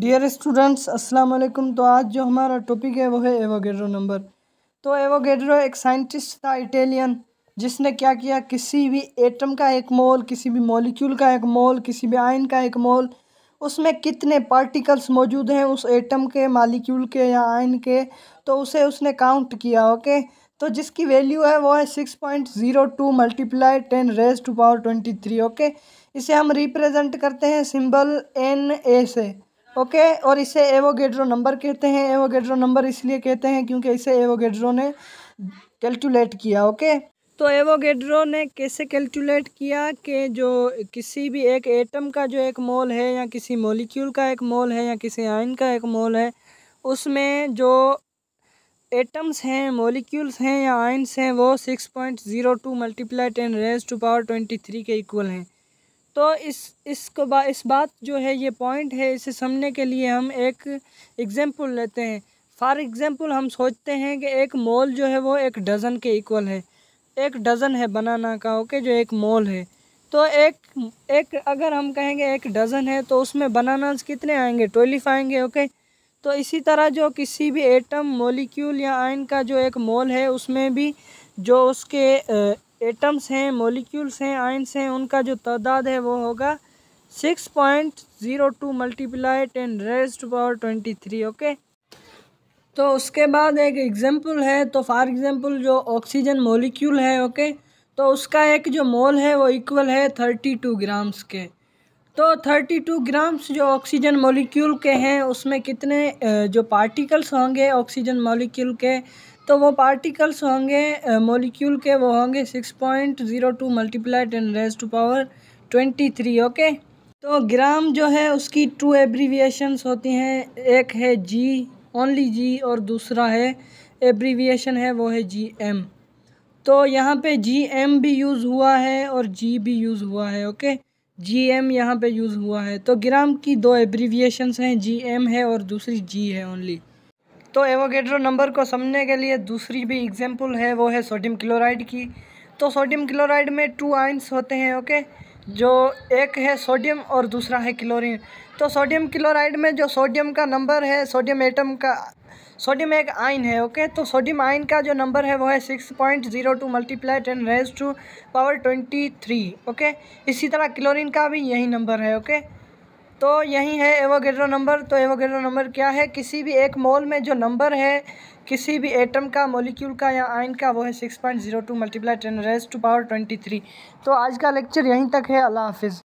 dear students अस्सलाम वालेकुम तो आज जो हमारा टॉपिक है वो है एवोगेड्रो नंबर तो एवोगेड्रो एक साइंटिस्ट था इटालियन जिसने क्या किया किसी भी एटम का एक मोल किसी भी मॉलिक्यूल का एक मोल किसी भी आयन का एक मोल उसमें कितने पार्टिकल्स मौजूद हैं उस एटम के मालिक्यूल के या आयन के तो उसे उसने काउंट किया ओके तो जिसकी वैल्यू है वो है six point zero two multiply ten raise to power twenty three okay इसे हम रिप्रेजेंट करते हैं सिंबल एन ए से ओके और इसे एवोगेड्रो नंबर कहते हैं एवोगेड्रो नंबर इसलिए कहते हैं क्योंकि इसे एवोगेड्रो ने कैलकुलेट किया ओके तो एवोगेड्रो ने कैसे कैलकुलेट किया कि जो किसी भी एक एटम का जो एक मोल है या किसी मॉलिक्यूल का एक मोल है या किसी आयन का एक मोल है उसमें जो एटम्स हैं मोलिक्यूल्स हैं या आइन्स हैं वो six point zero two multiply ten raise to power twenty three के इक्वल हैं तो इस इसको बा, इस बात जो है ये पॉइंट है इसे समझने के लिए हम एक एग्ज़ाम्पल लेते हैं फॉर एग्ज़ाम्पल हम सोचते हैं कि एक मोल जो है वो एक डज़न के इक्वल है एक डज़न है बनाना का ओके जो एक मोल है तो एक एक अगर हम कहेंगे एक डज़न है तो उसमें बनानास कितने आएंगे ट्वेलिफ आएंगे ओके तो इसी तरह जो किसी भी एटम मोलिक्यूल या आयन का जो एक मोल है उसमें भी जो उसके एटम्स हैं मोलिक्यूल्स हैं आइंस हैं उनका जो तादाद है वो होगा six point zero two multiply ten raised power twenty three okay तो उसके बाद एक एग्ज़ाम्पल है तो फॉर एग्ज़ाम्पल जो ऑक्सीजन मोलिक्यूल है ओके तो उसका एक जो मोल है वो इक्वल है थर्टी टू ग्राम्स के तो थर्टी टू ग्राम्स जो ऑक्सीजन मोलिक्यूल के हैं उसमें कितने जो पार्टिकल्स होंगे ऑक्सीजन मोलिक्यूल के तो वो पार्टिकल्स होंगे मोलिक्यूल के वो होंगे six point zero two multiply ten raise to power twenty three okay तो ग्राम जो है उसकी टू एब्रीविएशनस होती हैं एक है जी ओनली जी और दूसरा है एब्रीविएशन है वो है जी एम तो यहाँ पे जी एम भी यूज़ हुआ है और जी भी यूज़ हुआ है ओके जी एम यहाँ पर यूज़ हुआ है तो ग्राम की दो एब्रीविएशंस हैं जी एम है और दूसरी जी है ओनली तो एवोगेड्रो नंबर को समझने के लिए दूसरी भी एग्जाम्पल है वो है सोडियम क्लोराइड की तो सोडियम क्लोराइड में टू आइंस होते हैं ओके जो एक है सोडियम और दूसरा है क्लोरीन तो सोडियम क्लोराइड में जो सोडियम का नंबर है सोडियम एटम का सोडियम एक आयन है ओके तो सोडियम आयन का जो नंबर है वो है six point zero two multiply ten raise to power twenty three okay इसी तरह क्लोरीन का भी यही नंबर है ओके तो यही है एवोगेड्रो नंबर तो एवोगेड्रो नंबर क्या है किसी भी एक मोल में जो नंबर है किसी भी एटम का मोलिक्यूल का या आयन का वो है six point zero two multiply ten raise to power twenty three तो आज का लेक्चर यहीं तक है अल्लाह हाफिज़